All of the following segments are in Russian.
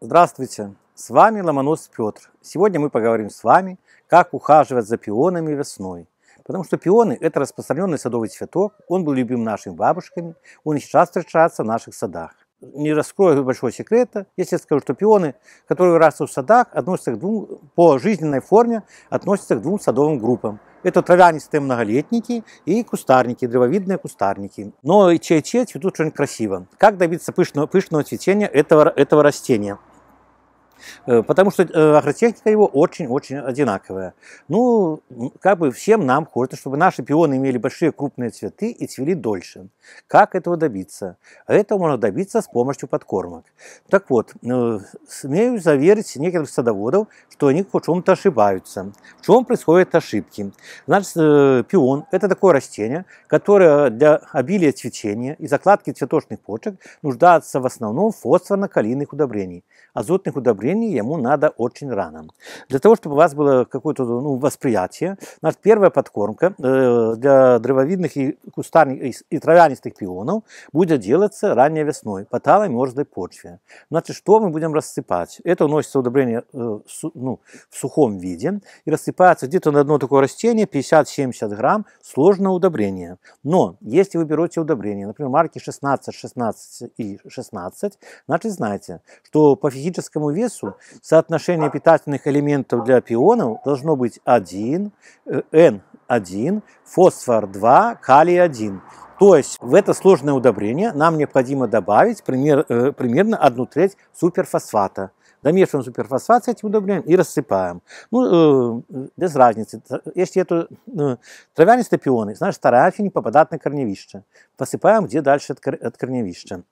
Здравствуйте, с вами Ломонос Петр. Сегодня мы поговорим с вами, как ухаживать за пионами весной. Потому что пионы – это распространенный садовый цветок, он был любим нашими бабушками, он сейчас встречается в наших садах. Не раскрою большого секрета, если я скажу, что пионы, которые растут в садах, относятся к двум, по жизненной форме относятся к двум садовым группам. Это травянистые многолетники и кустарники, древовидные кустарники. Но и чай-чай цветут очень красиво. Как добиться пышного, пышного цветения этого, этого растения? Э, потому что э, агротехника его очень-очень одинаковая. Ну, как бы всем нам хочется, чтобы наши пионы имели большие крупные цветы и цвели дольше. Как этого добиться? А этого можно добиться с помощью подкормок. Так вот, э, смею заверить некоторых садоводов, что они в чем-то ошибаются. В чем происходят ошибки? Значит, пион – это такое растение, которое для обилия цветения и закладки цветочных почек нуждается в основном в фосфорно-калийных удобрений, азотных удобрений мировоззрение ему надо очень рано. Для того, чтобы у вас было какое-то ну, восприятие, наша первая подкормка э, для древовидных и кустарных и травянистых пионов будет делаться ранней весной по талой мерзлой почве. Значит, что мы будем рассыпать? Это уносится удобрение э, су, ну, в сухом виде и рассыпается где-то на одно такое растение 50-70 грамм сложного удобрения. Но если вы берете удобрение, например, марки 16, 16 и 16, значит, знаете, что по физическому весу весу. Соотношение питательных элементов для пионов должно быть 1, э, N1, фосфор 2, калий 1. То есть в это сложное удобрение нам необходимо добавить пример, э, примерно одну треть суперфосфата. Домешиваем суперфосфат с этим удобрением и рассыпаем. Ну, э, без разницы. Если это э, травянистые пионы, значит стараемся не попадать на корневище. Посыпаем где дальше от, от корневища.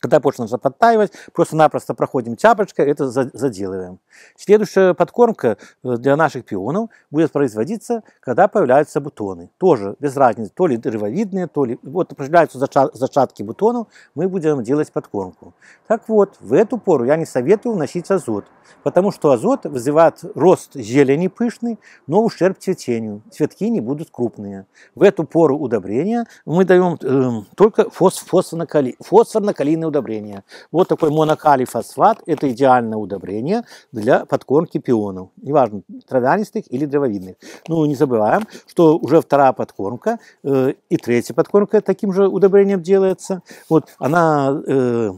Когда почва начала подтаивать, просто-напросто проходим тяпочкой, это заделываем. Следующая подкормка э, для наших пионов будет производиться, когда появляются бутоны. Тоже без разницы, то ли древовидные, то ли... Вот появляются зачатки бутонов, мы будем делать подкормку. Так вот, в эту пору я не советую вносить азот, потому что азот вызывает рост зелени пышный, но ущерб цветению. Цветки не будут крупные. В эту пору удобрения мы даем э, только фосфорно-калийные специальное удобрение. Вот такой монокалифосфат – это идеальное удобрение для подкормки пионов. Неважно, травянистых или древовидных. Ну, не забываем, что уже вторая подкормка э, и третья подкормка таким же удобрением делается. Вот она... Э,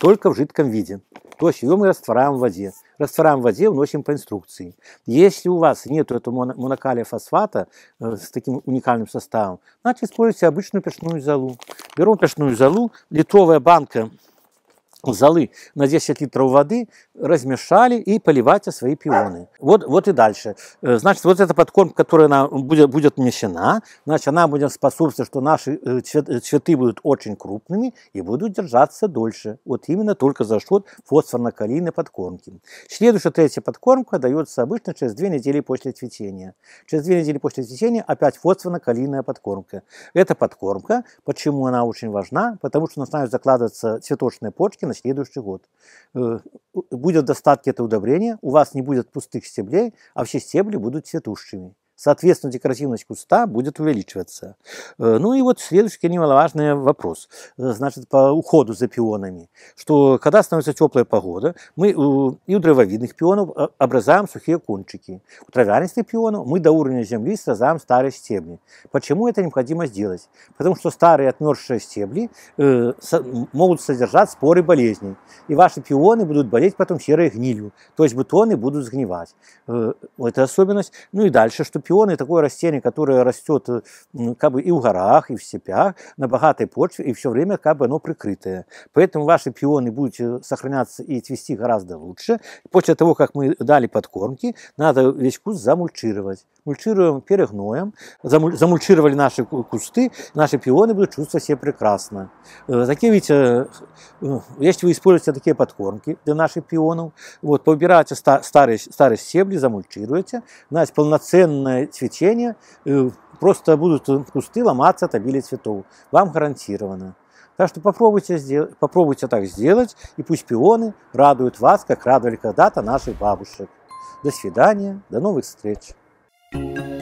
только в жидком виде. То есть ее мы растворяем в воде. Растворяем в воде, вносим по инструкции. Если у вас нет этого монокалия фосфата э, с таким уникальным составом, значит используйте обычную пешную залу. Берем пешную залу, литровая банка Залы на 10 литров воды размешали и поливайте свои пионы. Вот, вот и дальше. Значит, вот эта подкормка, которая она будет, будет внесена, значит, она будет способствовать, что наши цветы будут очень крупными и будут держаться дольше. Вот именно только за счет фосфорно-калийной подкормки. Следующая третья подкормка дается обычно через две недели после цветения. Через две недели после цветения опять фосфорно-калийная подкормка. Эта подкормка, почему она очень важна? Потому что начинают закладываться цветочные почки на следующий год. Э, будет достатки это удобрения у вас не будет пустых стеблей, а все стебли будут цветущими соответственно, декоративность куста будет увеличиваться. Э, ну и вот следующий немаловажный вопрос, э, значит, по уходу за пионами, что когда становится теплая погода, мы э, и у древовидных пионов образуем сухие кончики. У травянистых пионов мы до уровня земли срезаем старые стебли. Почему это необходимо сделать? Потому что старые отмерзшие стебли могут содержать споры болезней, и ваши пионы будут болеть потом серой гнилью, то есть бутоны будут сгнивать. Э, это особенность. Ну и дальше, что Піоны такое растение, которое растет э, как бы и в горах, и в степях, на богатой почве, и все время как бы оно прикрытое. Поэтому ваши пионы будут э, сохраняться и цвести гораздо лучше. После того, как мы дали подкормки, надо весь куст замульчировать мульчируем, перегноем, замульчировали наши кусты, наши пионы будут чувствовать себя прекрасно. Э, такие ведь, если э, э, вы используете такие подкормки для наших пионов, вот, поубираете старые, старые стебли, замульчируете, значит, полноценное цветение, просто будут кусты ломаться от обилия цветов. Вам гарантированно. Так что попробуйте, сделать, попробуйте так сделать, и пусть пионы радуют вас, как радовали когда-то наши бабушек. До свидания, до новых встреч! Thank you.